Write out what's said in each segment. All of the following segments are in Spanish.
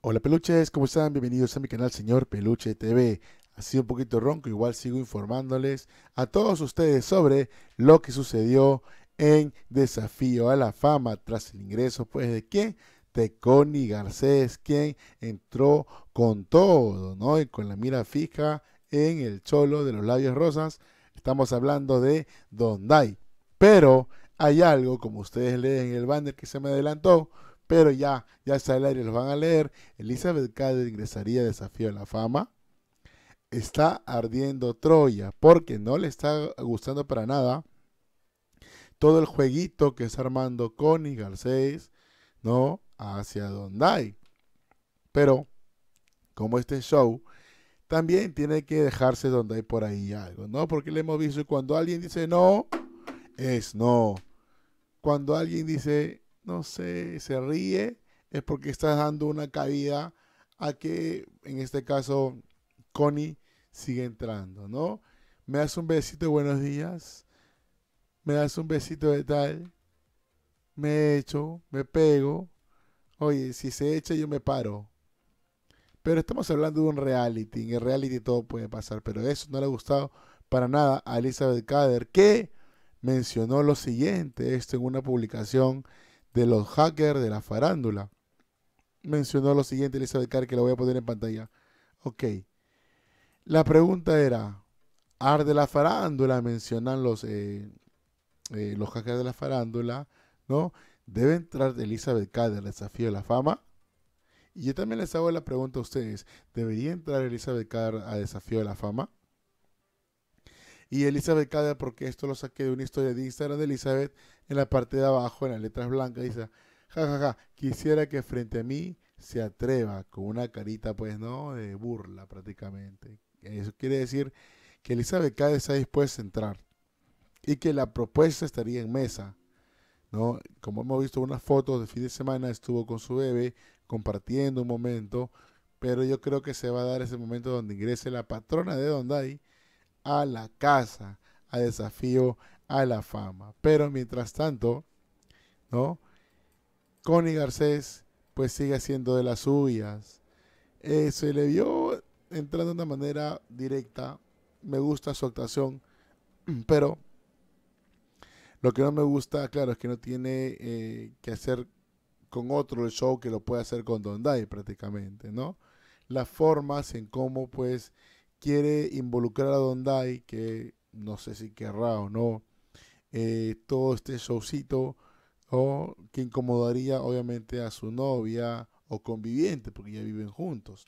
Hola peluches, ¿cómo están? Bienvenidos a mi canal Señor Peluche TV. Ha sido un poquito ronco, igual sigo informándoles a todos ustedes sobre lo que sucedió en Desafío a la Fama tras el ingreso, pues, ¿de quién? De Connie Garcés, quien entró con todo, ¿no? Y con la mira fija en el cholo de los labios rosas. Estamos hablando de Don Dai, Pero hay algo, como ustedes leen en el banner que se me adelantó, pero ya, ya está el aire, lo van a leer. Elizabeth Cade ingresaría a Desafío a la Fama. Está ardiendo Troya porque no le está gustando para nada todo el jueguito que está armando Connie Garcés, ¿no? Hacia hay Pero, como este show también tiene que dejarse donde hay por ahí algo, ¿no? Porque le hemos visto cuando alguien dice no, es no. Cuando alguien dice no se ríe, es porque estás dando una cabida a que, en este caso, Connie sigue entrando, ¿no? Me das un besito de buenos días, me das un besito de tal, me echo, me pego. Oye, si se echa yo me paro. Pero estamos hablando de un reality, en el reality todo puede pasar, pero eso no le ha gustado para nada a Elizabeth Cader, que mencionó lo siguiente, esto en una publicación de los hackers de la farándula. Mencionó lo siguiente Elizabeth Carr, que lo voy a poner en pantalla. Ok. La pregunta era, ar de la farándula, mencionan los, eh, eh, los hackers de la farándula, ¿no? ¿Debe entrar Elizabeth Carr al desafío de la fama? Y yo también les hago la pregunta a ustedes, ¿debería entrar Elizabeth Carr al desafío de la fama? y Elizabeth Cade, porque esto lo saqué de una historia de Instagram de Elizabeth, en la parte de abajo, en las letras blancas, dice, jajaja, ja, ja, quisiera que frente a mí se atreva, con una carita, pues, ¿no? De burla prácticamente. Eso quiere decir que Elizabeth se está dispuesta a entrar y que la propuesta estaría en mesa. ¿no? Como hemos visto unas fotos de fin de semana, estuvo con su bebé compartiendo un momento, pero yo creo que se va a dar ese momento donde ingrese la patrona de Donday a la casa, a desafío a la fama. Pero mientras tanto, ¿no? Connie Garcés pues sigue haciendo de las suyas. Eh, se le vio entrando de una manera directa. Me gusta su actuación, pero lo que no me gusta, claro, es que no tiene eh, que hacer con otro el show que lo puede hacer con Donday, prácticamente, ¿no? Las formas en cómo pues quiere involucrar a Dondai, que no sé si querrá o no, eh, todo este showcito, o que incomodaría obviamente a su novia o conviviente, porque ya viven juntos.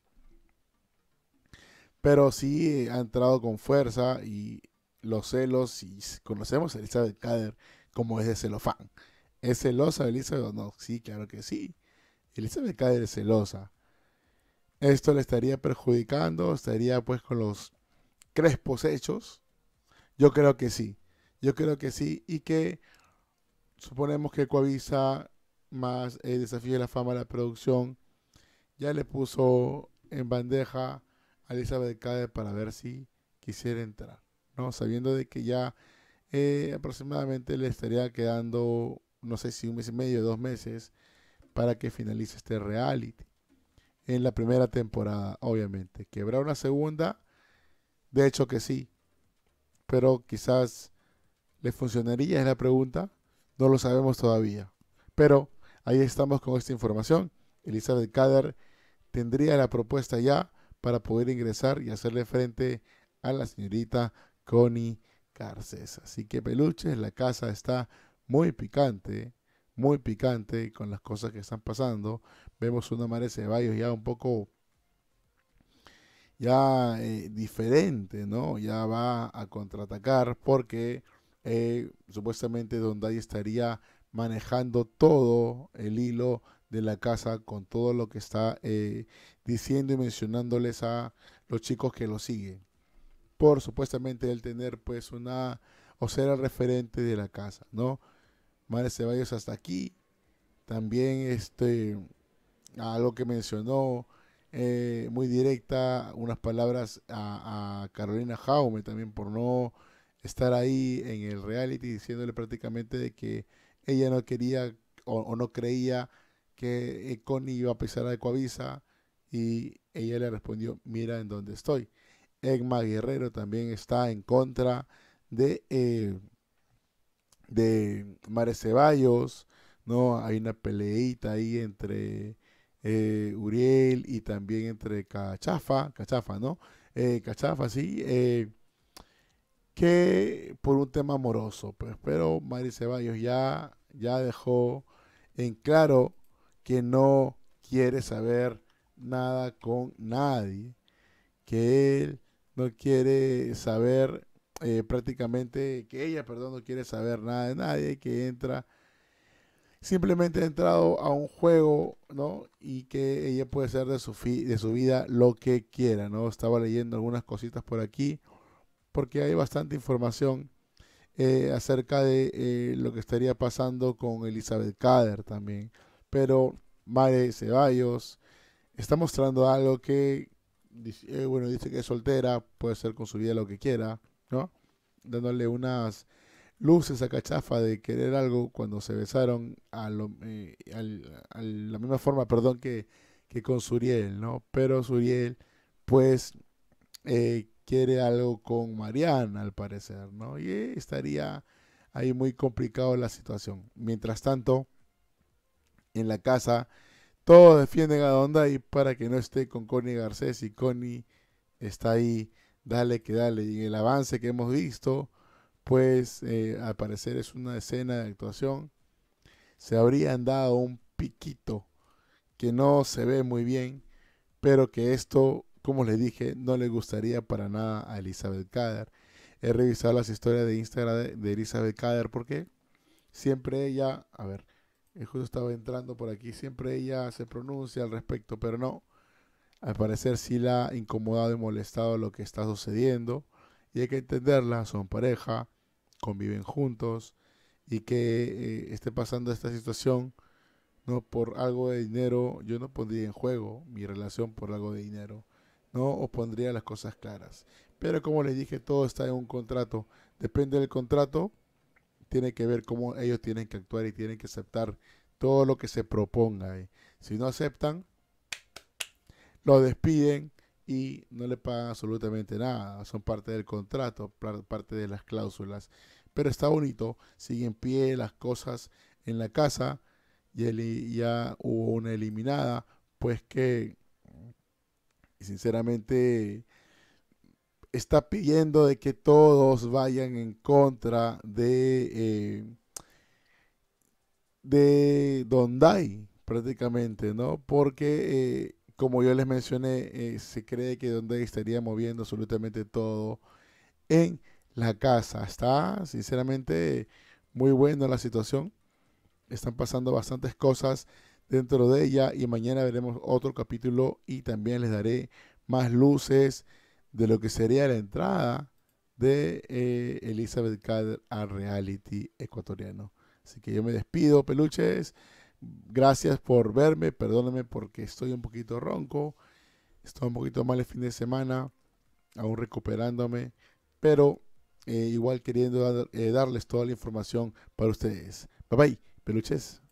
Pero sí eh, ha entrado con fuerza y los celos, y conocemos a Elizabeth Cader como es de celofán. ¿Es celosa Elizabeth? No, sí, claro que sí. Elizabeth Cader es celosa. Esto le estaría perjudicando, estaría pues con los crespos hechos. Yo creo que sí, yo creo que sí y que suponemos que Coavisa más el desafío de la fama de la producción ya le puso en bandeja a Elizabeth Cade para ver si quisiera entrar, ¿no? Sabiendo de que ya eh, aproximadamente le estaría quedando, no sé si un mes y medio, dos meses, para que finalice este reality en la primera temporada, obviamente. Quebrar una segunda, de hecho que sí. Pero quizás le funcionaría, es la pregunta. No lo sabemos todavía. Pero ahí estamos con esta información. Elizabeth Cader tendría la propuesta ya para poder ingresar y hacerle frente a la señorita Connie Garces. Así que peluches, la casa está muy picante muy picante con las cosas que están pasando. Vemos una de Ceballos ya un poco ya eh, diferente, ¿no? Ya va a contraatacar porque eh, supuestamente Don Day estaría manejando todo el hilo de la casa con todo lo que está eh, diciendo y mencionándoles a los chicos que lo siguen. Por supuestamente él tener pues una o ser el referente de la casa, ¿no? Mares Ceballos hasta aquí. También este, a que mencionó, eh, muy directa, unas palabras a, Carolina Jaume también por no estar ahí en el reality, diciéndole prácticamente de que ella no quería o, no creía que eh, Connie iba a pisar a Ecoavisa y ella le respondió, mira en dónde estoy. Egma Guerrero también está en contra de eh, de Mare Ceballos, ¿no? Hay una peleita ahí entre eh, Uriel y también entre Cachafa, Cachafa, ¿no? Eh, Cachafa, sí, eh, que por un tema amoroso, pues, pero Mari Ceballos ya, ya dejó en claro que no quiere saber nada con nadie, que él no quiere saber eh, prácticamente que ella, perdón, no quiere saber nada de nadie, que entra simplemente ha entrado a un juego, ¿no? Y que ella puede hacer de su, de su vida lo que quiera, ¿no? Estaba leyendo algunas cositas por aquí, porque hay bastante información eh, acerca de eh, lo que estaría pasando con Elizabeth Cader también. Pero Mare Ceballos está mostrando algo que, bueno, dice que es soltera, puede ser con su vida lo que quiera. Dándole unas luces a Cachafa de querer algo cuando se besaron a, lo, eh, la misma forma, perdón, que, con Suriel, ¿no? Pero Suriel, pues, eh, quiere algo con Mariana, al parecer, ¿no? Y estaría ahí muy complicado la situación. Mientras tanto, en la casa, todos defienden a Donda y para que no esté con Connie Garcés y Connie está ahí dale que dale. Y el avance que hemos visto, pues eh, al parecer es una escena de actuación. Se habrían dado un piquito que no se ve muy bien, pero que esto, como les dije, no le gustaría para nada a Elizabeth Kader. He revisado las historias de Instagram de, Elizabeth Kader porque siempre ella, a ver, eh, justo estaba entrando por aquí, siempre ella se pronuncia al respecto, pero no, al parecer sí la ha incomodado y molestado lo que está sucediendo y hay que entenderla, son pareja, conviven juntos y que eh, esté pasando esta situación no por algo de dinero, yo no pondría en juego mi relación por algo de dinero, no os pondría las cosas claras. Pero como les dije, todo está en un contrato, depende del contrato, tiene que ver cómo ellos tienen que actuar y tienen que aceptar todo lo que se proponga. Si no aceptan, lo despiden y no le pagan absolutamente nada. Son parte del contrato, parte de las cláusulas. Pero está bonito, sigue en pie las cosas en la casa. Y él ya hubo una eliminada, pues que sinceramente está pidiendo de que todos vayan en contra de, eh, de prácticamente, ¿no? Porque eh, como yo les mencioné, eh, se cree que donde estaría moviendo absolutamente todo en la casa. Está sinceramente muy buena la situación. Están pasando bastantes cosas dentro de ella y mañana veremos otro capítulo y también les daré más luces de lo que sería la entrada de eh, Elizabeth Cader a reality ecuatoriano. Así que yo me despido, peluches. Gracias por verme, perdóname porque estoy un poquito ronco, estoy un poquito mal el fin de semana, aún recuperándome, pero eh, igual queriendo eh, darles toda la información para ustedes. Bye bye, peluches.